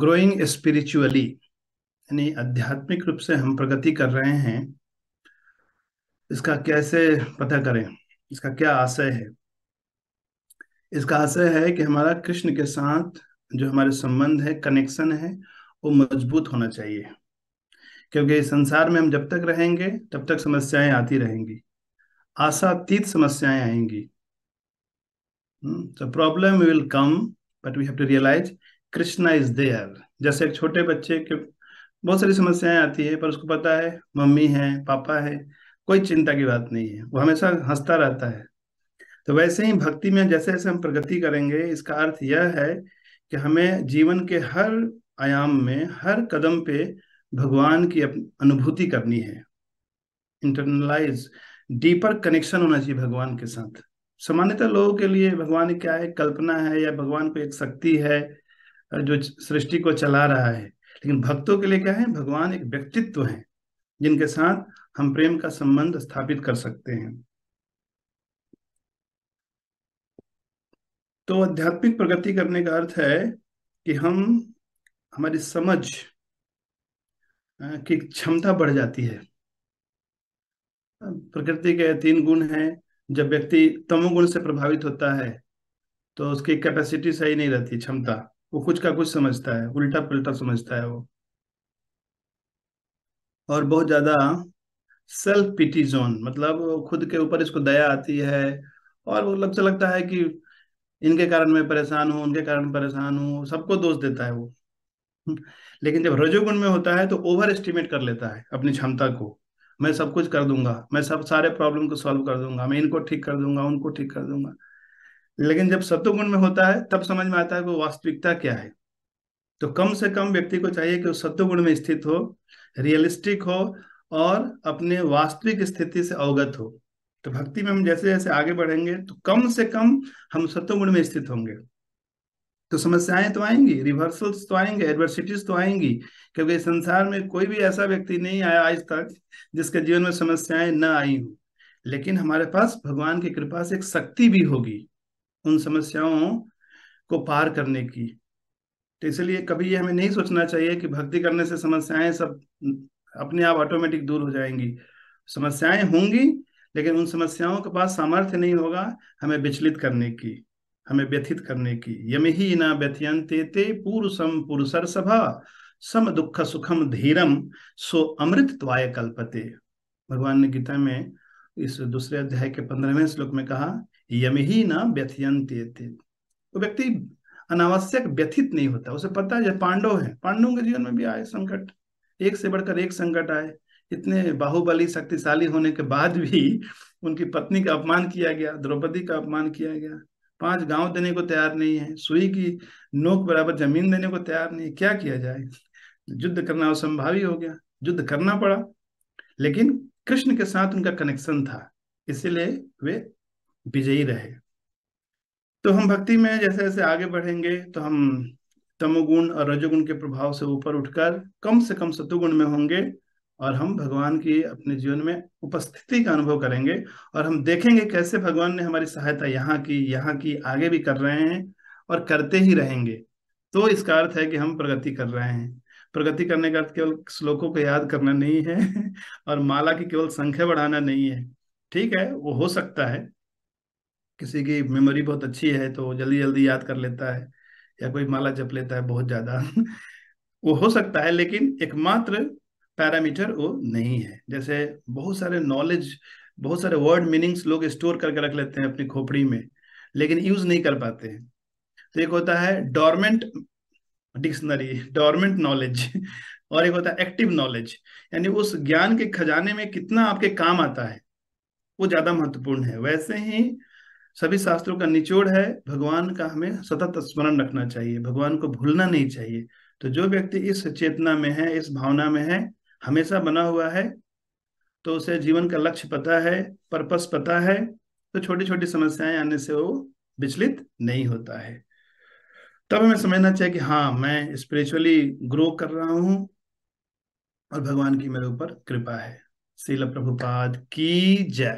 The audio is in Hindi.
ग्रोइंग स्पिरिचुअली यानी आध्यात्मिक रूप से हम प्रगति कर रहे हैं इसका कैसे पता करें इसका क्या आशय है इसका आशय है कि हमारा कृष्ण के साथ जो हमारे संबंध है कनेक्शन है वो मजबूत होना चाहिए क्योंकि इस संसार में हम जब तक रहेंगे तब तक समस्याएं आती रहेंगी आशातीत समस्याएं आएंगी problem will come but we have to realize Krishna is there जैसे एक छोटे बच्चे के बहुत सारी समस्याएं आती है पर उसको पता है मम्मी है पापा है कोई चिंता की बात नहीं है वो हमेशा हंसता रहता है तो वैसे ही भक्ति में जैसे जैसे हम प्रगति करेंगे इसका अर्थ यह है कि हमें जीवन के हर आयाम में हर कदम पे भगवान की अनुभूति करनी है इंटरनलाइज डीपर कनेक्शन होना चाहिए भगवान के साथ सामान्यतः लोगों के लिए भगवान क्या है कल्पना है या भगवान को एक शक्ति है जो सृष्टि को चला रहा है लेकिन भक्तों के लिए क्या है भगवान एक व्यक्तित्व है जिनके साथ हम प्रेम का संबंध स्थापित कर सकते हैं तो आध्यात्मिक प्रगति करने का अर्थ है कि हम हमारी समझ की क्षमता बढ़ जाती है प्रकृति के तीन गुण हैं जब व्यक्ति तमोगुण से प्रभावित होता है तो उसकी कैपेसिटी सही नहीं रहती क्षमता वो कुछ का कुछ समझता है उल्टा पुलटा समझता है वो और बहुत ज्यादा सेल्फ पिटी जोन मतलब खुद के ऊपर इसको दया आती है और वो लगता लगता है कि इनके कारण मैं परेशान हूँ उनके कारण परेशान हूँ सबको दोष देता है वो लेकिन जब रजोगुण में होता है तो ओवर एस्टिमेट कर लेता है अपनी क्षमता को मैं सब कुछ कर दूंगा मैं सब सारे प्रॉब्लम को सॉल्व कर दूंगा मैं इनको ठीक कर दूंगा उनको ठीक कर दूंगा लेकिन जब सत्वगुण में होता है तब समझ में आता है वो वास्तविकता क्या है तो कम से कम व्यक्ति को चाहिए कि वो सत्वगुण में स्थित हो रियलिस्टिक हो और अपने वास्तविक स्थिति से अवगत हो तो भक्ति में हम जैसे जैसे आगे बढ़ेंगे तो कम से कम हम सत्वगुण में स्थित होंगे तो समस्याएं तो आएंगी रिवर्सल्स तो आएंगे एडवर्सिटीज तो आएंगी क्योंकि संसार में कोई भी ऐसा व्यक्ति नहीं आया आज तक जिसके जीवन में समस्याएं न आई हो लेकिन हमारे पास भगवान की कृपा से एक शक्ति भी होगी उन समस्याओं को पार करने की तो इसलिए कभी ये हमें नहीं सोचना चाहिए कि भक्ति करने से समस्याएं सब अपने आप ऑटोमेटिक दूर हो जाएंगी समस्याएं होंगी लेकिन उन समस्याओं के पास सामर्थ्य नहीं होगा हमें विचलित करने की हमें व्यथित करने की यम ही ना व्यथियंते ते पुरुषम पुरुषर सभा सम दुख सुखम धीरम सो अमृत त्वाय कल्पते भगवान ने गीता में इस दूसरे अध्याय के पंद्रहवें श्लोक में कहा यम ही न व्यथियंते वो व्यक्ति अनावश्यक व्यथित नहीं होता उसे पता है पांडव है पांडवों के जीवन में भी आए संकट एक से बढ़कर एक संकट आए इतने बाहुबली शक्तिशाली होने के बाद भी उनकी पत्नी का अपमान किया गया द्रौपदी का अपमान किया गया पांच गांव देने को तैयार नहीं है सुई की नोक बराबर जमीन देने को तैयार नहीं क्या किया जाए युद्ध करना असंभावी हो गया युद्ध करना पड़ा लेकिन कृष्ण के साथ उनका कनेक्शन था इसीलिए वे विजयी रहे तो हम भक्ति में जैसे जैसे आगे बढ़ेंगे तो हम तमोगुण और रजोगुण के प्रभाव से ऊपर उठकर कम से कम सतुगुण में होंगे और हम भगवान की अपने जीवन में उपस्थिति का अनुभव करेंगे और हम देखेंगे कैसे भगवान ने हमारी सहायता यहाँ की यहाँ की आगे भी कर रहे हैं और करते ही रहेंगे तो इसका अर्थ है कि हम प्रगति कर रहे हैं प्रगति करने का अर्थ केवल श्लोकों को याद करना नहीं है और माला की केवल संख्या बढ़ाना नहीं है ठीक है वो हो सकता है किसी की मेमोरी बहुत अच्छी है तो जल्दी जल्दी याद कर लेता है या कोई माला जप लेता है बहुत ज्यादा वो हो सकता है लेकिन एकमात्र पैरामीटर वो नहीं है जैसे बहुत सारे नॉलेज बहुत सारे वर्ड मीनिंग्स लोग स्टोर करके रख लेते हैं अपनी खोपड़ी में लेकिन यूज नहीं कर पाते हैं तो एक होता है डॉर्मेंट डिक्शनरी डॉर्मेंट नॉलेज और एक होता है एक्टिव नॉलेज यानी उस ज्ञान के खजाने में कितना आपके काम आता है वो ज्यादा महत्वपूर्ण है वैसे ही सभी शास्त्रों का निचोड़ है भगवान का हमें सतत स्मरण रखना चाहिए भगवान को भूलना नहीं चाहिए तो जो व्यक्ति इस चेतना में है इस भावना में है हमेशा बना हुआ है तो उसे जीवन का लक्ष्य पता है पर्पस पता है तो छोटी छोटी समस्याएं आने से वो विचलित नहीं होता है तब हमें समझना चाहिए कि हाँ मैं स्पिरिचुअली ग्रो कर रहा हूं और भगवान की मेरे ऊपर कृपा है श्रील प्रभुपाद की जय